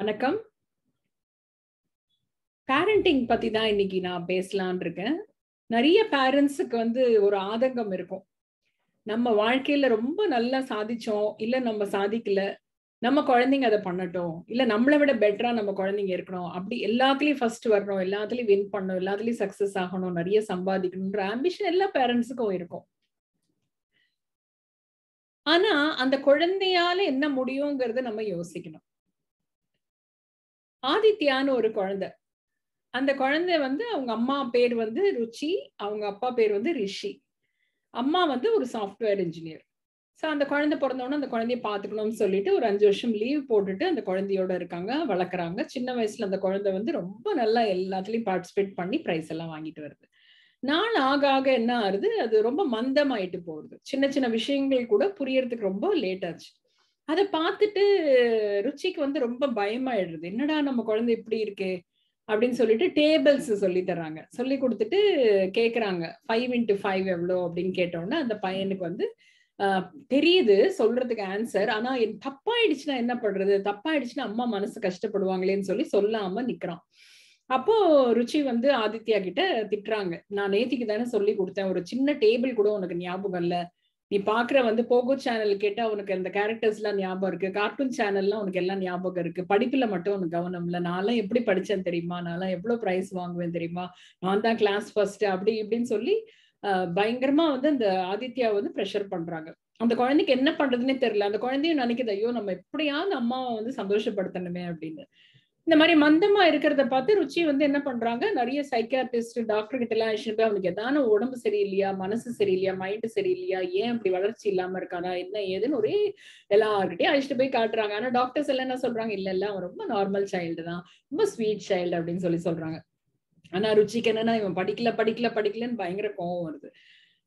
வணக்கம் பேரண்டிங் பத்தி தான் இன்னைக்கு நான் பேசலான் இருக்கேன் நிறைய பேரண்ட்ஸுக்கு வந்து ஒரு ஆதங்கம் இருக்கும் நம்ம வாழ்க்கையில ரொம்ப நல்லா சாதிச்சோம் இல்ல நம்ம சாதிக்கல நம்ம குழந்தைங்க அதை பண்ணட்டும் இல்ல நம்மளை விட பெட்டரா நம்ம குழந்தைங்க இருக்கணும் அப்படி எல்லாத்துலயும் ஃபர்ஸ்ட் வரணும் எல்லாத்துலயும் வின் பண்ணணும் எல்லாத்துலயும் சக்சஸ் ஆகணும் நிறைய சம்பாதிக்கணும்ன்ற ஆம்பிஷன் எல்லா பேரண்ட்ஸுக்கும் இருக்கும் ஆனா அந்த குழந்தையால என்ன முடியுங்கிறத நம்ம யோசிக்கணும் ஆதித்யான்னு ஒரு குழந்தை அந்த குழந்தை வந்து அவங்க அம்மா பேர் வந்து ருச்சி அவங்க அப்பா பேர் வந்து ரிஷி அம்மா வந்து ஒரு சாஃப்ட்வேர் இன்ஜினியர் ஸோ அந்த குழந்தை பிறந்தோடனே அந்த குழந்தைய பார்த்துக்கணும்னு சொல்லிட்டு ஒரு அஞ்சு வருஷம் லீவ் போட்டுட்டு அந்த குழந்தையோட இருக்காங்க வளர்க்குறாங்க சின்ன வயசுல அந்த குழந்தை வந்து ரொம்ப நல்லா எல்லாத்துலேயும் பார்ட்டிசிபேட் பண்ணி ப்ரைஸ் எல்லாம் வாங்கிட்டு வருது நாள் ஆக ஆக என்ன ஆகுது அது ரொம்ப மந்தமாயிட்டு போகுது சின்ன சின்ன விஷயங்கள் கூட புரியறதுக்கு ரொம்ப லேட் ஆச்சு அதை பார்த்துட்டு ருச்சிக்கு வந்து ரொம்ப பயமாயிடுறது என்னடா நம்ம குழந்தை இப்படி இருக்கு அப்படின்னு சொல்லிட்டு டேபிள்ஸ் சொல்லி தர்றாங்க சொல்லி கொடுத்துட்டு கேக்குறாங்க ஃபைவ் இன்ட்டு ஃபைவ் எவ்வளோ அப்படின்னு கேட்டோன்னா அந்த பையனுக்கு வந்து தெரியுது சொல்றதுக்கு ஆன்சர் ஆனா என் தப்பாயிடுச்சுன்னா என்ன பண்றது தப்பாயிடுச்சுன்னா அம்மா மனசு கஷ்டப்படுவாங்களேன்னு சொல்லி சொல்லாம நிக்கிறான் அப்போ ருச்சி வந்து ஆதித்யா கிட்ட திட்டுறாங்க நான் நேத்திக்கு தானே சொல்லி கொடுத்தேன் ஒரு சின்ன டேபிள் கூட உனக்கு ஞாபகம் இல்லை நீ பாக்குற வந்து போகோ சேனல் கேட்டா உனக்கு அந்த கேரக்டர்ஸ் எல்லாம் ஞாபகம் இருக்கு கார்ட்டூன் சேனல்லாம் உனக்கு எல்லாம் ஞாபகம் இருக்கு படிப்புல மட்டும் உனக்கு கவனம் இல்லை நான்லாம் எப்படி படிச்சேன் தெரியுமா நான்லாம் எவ்வளவு ப்ரைஸ் வாங்குவேன் தெரியுமா நான் தான் கிளாஸ் ஃபர்ஸ்ட் அப்படி இப்படின்னு சொல்லி பயங்கரமா வந்து அந்த ஆதித்யா வந்து ப்ரெஷர் பண்றாங்க அந்த குழந்தைக்கு என்ன பண்றதுன்னே தெரியல அந்த குழந்தையும் நினைக்குது ஐயோ நம்ம எப்படியாவது அம்மாவை வந்து சந்தோஷப்படுத்தணுமே அப்படின்னு இந்த மாதிரி மந்தமா இருக்கிறத பார்த்து ருச்சி வந்து என்ன பண்றாங்க நிறைய சைக்காட்டிஸ்ட் டாக்டர் கிட்ட எல்லாம் அழைச்சிட்டு அவனுக்கு எதான உடம்பு சரியில்லையா மனசு சரியில்லையா மைண்டு சரியில்லையா ஏன் அப்படி வளர்ச்சி இல்லாம இருக்காதா என்ன ஏதுன்னு ஒரே எல்லாருக்கிட்டையும் அழைச்சிட்டு போய் காட்டுறாங்க ஆனா டாக்டர்ஸ் எல்லாம் என்ன சொல்றாங்க இல்ல இல்ல அவன் ரொம்ப நார்மல் சைல்டு தான் ரொம்ப ஸ்வீட் சைல்டு அப்படின்னு சொல்லி சொல்றாங்க ஆனா ருச்சிக்கு என்னன்னா இவன் படிக்கல படிக்கல படிக்கலன்னு பயங்கர கோவம் வருது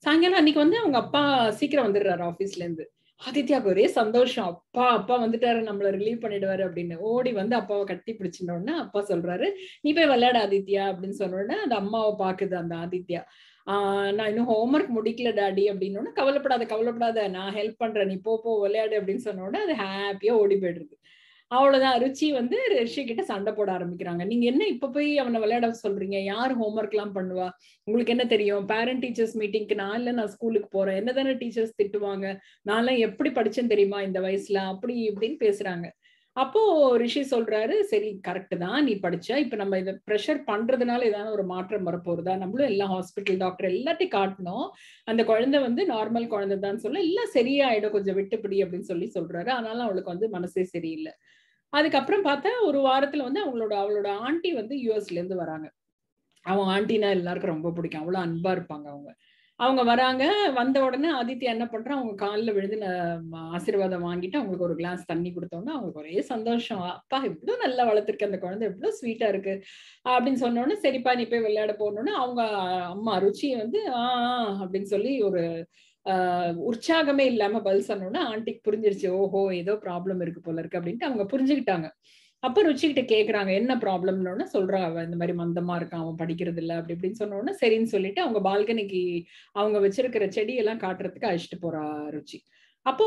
சாயங்காலம் அன்னைக்கு வந்து அவங்க அப்பா சீக்கிரம் வந்துடுறாரு ஆபீஸ்ல இருந்து ஆதித்யாவுக்கு ஒரே சந்தோஷம் அப்பா அப்பா வந்துட்டாரு நம்மளை ரிலீவ் பண்ணிடுவாரு அப்படின்னு ஓடி வந்து அப்பாவை கட்டி பிடிச்சோடனே அப்பா சொல்றாரு நீ போய் விளையாட ஆதித்யா அப்படின்னு சொன்னோடனே அந்த அம்மாவை பாக்குது அந்த ஆதித்யா ஆஹ் நான் இன்னும் ஹோம்ஒர்க் முடிக்கல டாடி அப்படின்னு கவலைப்படாத கவலைப்படாத நான் ஹெல்ப் பண்றேன் நீ போ போ விளையாடு அப்படின்னு சொன்னோடனே அது ஹாப்பியா ஓடி போயிடுது அவ்வளவுதான் ருச்சி வந்து ரிஷி கிட்ட சண்டை போட ஆரம்பிக்கிறாங்க நீங்க என்ன இப்ப போய் அவனை விளையாட சொல்றீங்க யார் ஹோம்ஒர்க் எல்லாம் பண்ணுவா உங்களுக்கு என்ன தெரியும் பேரண்ட் டீச்சர்ஸ் மீட்டிங்க்கு நான் இல்ல நான் ஸ்கூலுக்கு போறேன் என்னதானே டீச்சர்ஸ் திட்டுவாங்க எல்லாம் எப்படி படிச்சேன்னு தெரியுமா இந்த வயசுல அப்படி இப்படின்னு பேசுறாங்க அப்போ ரிஷி சொல்றாரு சரி கரெக்ட் தான் நீ படிச்ச இப்ப நம்ம இதை ப்ரெஷர் பண்றதுனால ஏதாவது ஒரு மாற்றம் வரப்போறதா நம்மளும் எல்லா ஹாஸ்பிட்டல் டாக்டர் எல்லாத்தையும் காட்டணும் அந்த குழந்தை வந்து நார்மல் குழந்தை தான் சொல்ல எல்லாம் சரியாயிடும் கொஞ்சம் விட்டுப்படி அப்படின்னு சொல்லி சொல்றாரு அதனால அவளுக்கு வந்து மனசே சரியில்லை அதுக்கப்புறம் பார்த்தா ஒரு வாரத்துல வந்து அவங்களோட அவளோட ஆண்டி வந்து யூஎஸ்ல இருந்து வராங்க அவங்க ஆண்டினா எல்லாருக்கும் ரொம்ப பிடிக்கும் அவ்வளவு அன்பா இருப்பாங்க அவங்க அவங்க வராங்க வந்த உடனே ஆதித்யா என்ன பண்றான் அவங்க காலில் விழுந்து ஆசீர்வாதம் வாங்கிட்டு அவங்களுக்கு ஒரு கிளாஸ் தண்ணி கொடுத்தோன்னே அவங்களுக்கு ஒரே சந்தோஷம் அப்பா இவ்வளோ நல்லா வளர்த்துருக்கு அந்த குழந்தை இவ்வளோ ஸ்வீட்டா இருக்கு அப்படின்னு சொன்னோடனே சரிப்பா நீ போய் விளையாட போனோன்னு அவங்க அம்மா ருச்சி வந்து ஆ அப்படின்னு சொல்லி ஒரு உற்சாகமே இல்லாம பதில் சொன்னோம்னா ஆண்டிக்கு புரிஞ்சிருச்சு ஓஹோ ஏதோ ப்ராப்ளம் இருக்கு போல இருக்கு அப்படின்ட்டு அவங்க புரிஞ்சுக்கிட்டாங்க அப்ப ருச்சிக்கிட்ட கேக்குறாங்க என்ன ப்ராப்ளம்னு சொல்றான் அவன் இந்த மாதிரி மந்தமா இருக்கான் அவன் படிக்கிறது இல்ல அப்படி இப்படின்னு சொன்னோடனே சரின்னு சொல்லிட்டு அவங்க பால்கனிக்கு அவங்க வச்சிருக்கிற செடியெல்லாம் காட்டுறதுக்கு அழைச்சிட்டு போறா ருச்சி அப்போ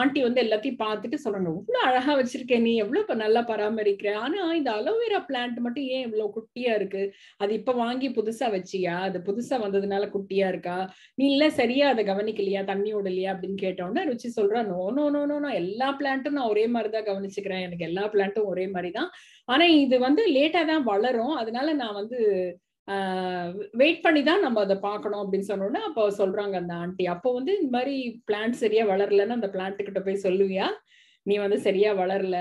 ஆண்டி வந்து எல்லாத்தையும் பார்த்துட்டு சொல்லணும் இவ்வளவு அழகா வச்சிருக்கேன் நீ எவ்வளவு இப்ப நல்லா பராமரிக்கிற ஆனா இந்த அலோவேரா பிளான்ட் மட்டும் ஏன் இவ்வளவு குட்டியா இருக்கு அது இப்ப வாங்கி புதுசா வச்சியா அது புதுசா வந்ததுனால குட்டியா இருக்கா நீ இல்ல சரியா அதை கவனிக்கலையா தண்ணி விடலையா அப்படின்னு கேட்டோம்னா ருச்சி சொல்றா நோ நோ நோ நோ நான் எல்லா பிளான்ட்டும் நான் ஒரே மாதிரிதான் கவனிச்சுக்கிறேன் எனக்கு எல்லா பிளான்ட்டும் ஒரே மாதிரிதான் ஆனா இது வந்து லேட்டா தான் வளரும் அதனால நான் வந்து வெயிட் பண்ணி தான் நம்ம அதை பார்க்கணும் அப்படின்னு சொன்னோடனே அப்போ சொல்றாங்க அந்த ஆண்டி அப்போ வந்து இந்த மாதிரி பிளான்ட் சரியா வளரலன்னு அந்த பிளான்ட் கிட்ட போய் சொல்லுவியா நீ வந்து சரியா வளரல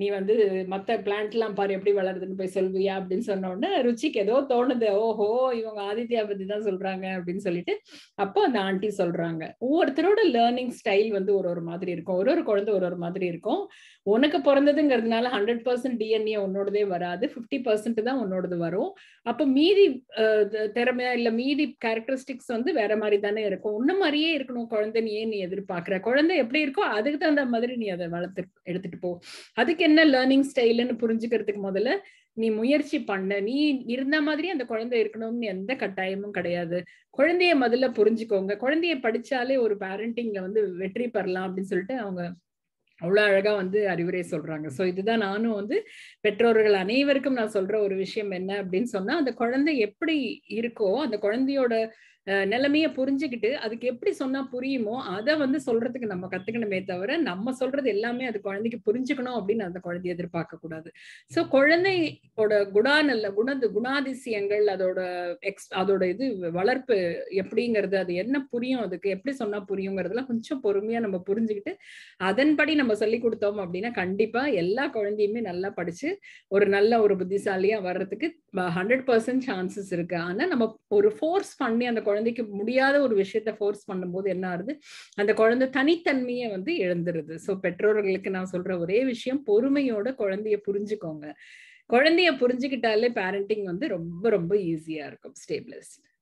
நீ வந்து மத்த பிளான்ட் எல்லாம் பாரு எப்படி வளருதுன்னு போய் சொல்வியா அப்படின்னு சொன்ன உடனே ருச்சிக்கு ஏதோ தோணுது ஓஹோ இவங்க ஆதித்யா பத்தி தான் சொல்றாங்க அப்படின்னு சொல்லிட்டு அப்போ அந்த ஆண்டி சொல்றாங்க ஒவ்வொருத்தரோட லேர்னிங் ஸ்டைல் வந்து ஒரு ஒரு மாதிரி இருக்கும் ஒரு ஒரு குழந்தை ஒரு ஒரு மாதிரி இருக்கும் உனக்கு பிறந்ததுங்கிறதுனால ஹண்ட்ரட் பர்சன்ட் டிஎன்ஏ உன்னோடதே வராது ஃபிஃப்டி பர்சன்ட் தான் உன்னோடது வரும் அப்போ மீதி திறமையா இல்ல மீதி கேரக்டரிஸ்டிக்ஸ் வந்து வேற மாதிரி தானே இருக்கும் உன்ன மாதிரியே இருக்கணும் குழந்தை நீ எதிர்பார்க்கிற நீ குழந்தை எப்படி இருக்கோ அதுக்கு தகுந்த மாதிரி நீ அதை வளர்த்து எடுத்துட்டு போ அதுக்கு என்ன லேர்னிங் ஸ்டைல்னு புரிஞ்சுக்கிறதுக்கு முதல்ல நீ முயற்சி பண்ண நீ இருந்த மாதிரி அந்த குழந்தை இருக்கணும்னு எந்த கட்டாயமும் கிடையாது குழந்தைய முதல்ல புரிஞ்சுக்கோங்க குழந்தைய படிச்சாலே ஒரு பேரண்டிங்ல வந்து வெற்றி பெறலாம் அப்படின்னு சொல்லிட்டு அவங்க அவ்வளோ அழகா வந்து அறிவுரை சொல்றாங்க சோ இதுதான் நானும் வந்து பெற்றோர்கள் அனைவருக்கும் நான் சொல்ற ஒரு விஷயம் என்ன அப்படின்னு சொன்னா அந்த குழந்தை எப்படி இருக்கோ அந்த குழந்தையோட நிலைமைய புரிஞ்சுக்கிட்டு அதுக்கு எப்படி சொன்னா புரியுமோ அதை வந்து சொல்றதுக்கு நம்ம கத்துக்கணுமே தவிர நம்ம சொல்றது எல்லாமே அது குழந்தைக்கு புரிஞ்சுக்கணும் அப்படின்னு அந்த குழந்தைய எதிர்பார்க்க கூடாது சோ குழந்தையோட குணானல்ல குணது குணாதிசயங்கள் அதோட எக்ஸ் அதோட இது வளர்ப்பு எப்படிங்கிறது அது என்ன புரியும் அதுக்கு எப்படி சொன்னா புரியுங்கிறதுலாம் கொஞ்சம் பொறுமையா நம்ம புரிஞ்சுக்கிட்டு அதன்படி நம்ம சொல்லி கொடுத்தோம் அப்படின்னா கண்டிப்பா எல்லா குழந்தையுமே நல்லா படிச்சு ஒரு நல்ல ஒரு புத்திசாலியா வர்றதுக்கு ஹண்ட்ரட் பர்சன்ட் சான்சஸ் இருக்கு ஆனா நம்ம ஒரு ஃபோர்ஸ் பண்ணி அந்த குழந்தை குழந்தைக்கு முடியாத ஒரு விஷயத்த ஃபோர்ஸ் பண்ணும்போது என்ன ஆகுது அந்த குழந்தை தனித்தன்மையை வந்து இழந்துருது ஸோ பெற்றோர்களுக்கு நான் சொல்ற ஒரே விஷயம் பொறுமையோட குழந்தைய புரிஞ்சுக்கோங்க குழந்தைய புரிஞ்சுக்கிட்டாலே பேரண்டிங் வந்து ரொம்ப ரொம்ப ஈஸியா இருக்கும் ஸ்டேபிளஸ்ட்